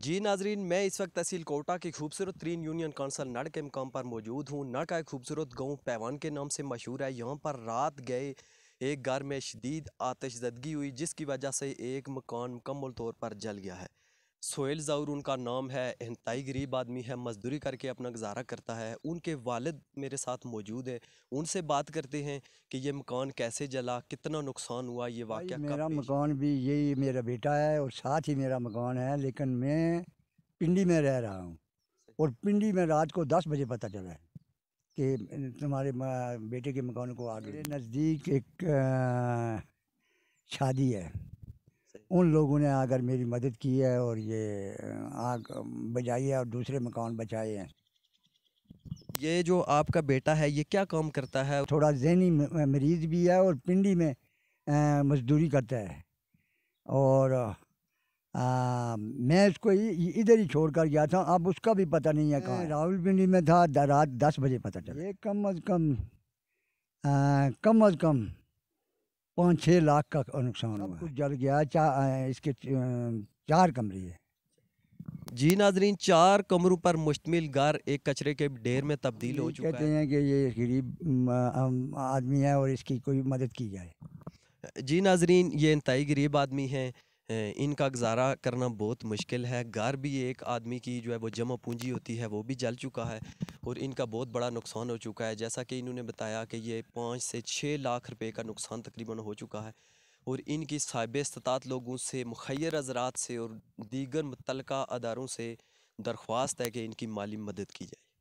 जी नाजरीन मैं इस वक्त तहसील कोटा की खूबसूरत तरीन यूनियन कौंसल नड़ के मकाम पर मौजूद हूँ नड़ का एक खूबसूरत गाँव पैवान के नाम से मशहूर है यहाँ पर रात गए एक घर में शदीद आतशदगी हुई जिसकी वजह से एक मकान मुकम्मल तौर पर जल गया है सोहेल ज़ाऊर उनका नाम है इनताई गरीब आदमी है मजदूरी करके अपना गुजारा करता है उनके वालिद मेरे साथ मौजूद हैं उनसे बात करते हैं कि ये मकान कैसे जला कितना नुकसान हुआ ये वाक़ मेरा मकान भी यही मेरा बेटा है और साथ ही मेरा मकान है लेकिन मैं पिंडी में रह रहा हूँ और पिंडी में रात को दस बजे पता चला है कि तुम्हारे बेटे के मकान को आगे नज़दीक एक शादी है उन लोगों ने आकर मेरी मदद की है और ये आग बजाई है और दूसरे मकान बचाए हैं ये जो आपका बेटा है ये क्या काम करता है थोड़ा जहनी मरीज़ भी है और पिंडी में मजदूरी करता है और आ, मैं इसको इधर ही छोड़ कर गया था अब उसका भी पता नहीं है कहाँ राहुल पिंडी में था रात दस बजे पता चला ये कम अज़ कम आ, कम अज़ कम पाँच छः लाख का नुकसान हुआ कुछ जल गया चार इसके चार कमरे है जी नाजरीन चार कमरों पर मुश्तमिल घर एक कचरे के ढेर में तब्दील हो चुका कहते है। हैं कि ये गरीब आदमी है और इसकी कोई मदद की जाए जी नाजरीन ये इंतई गरीब आदमी हैं इनका गुजारा करना बहुत मुश्किल है घर भी एक आदमी की जो है वो जमा पूंजी होती है वो भी जल चुका है और इनका बहुत बड़ा नुकसान हो चुका है जैसा कि इन्होंने बताया कि ये पाँच से छः लाख रुपए का नुकसान तकरीबन हो चुका है और इनकी साहब इस्तात लोगों से मुखर हजरात से और दीगर मुतलका अदारों से दरख्वास्त है कि इनकी माली मदद की जाए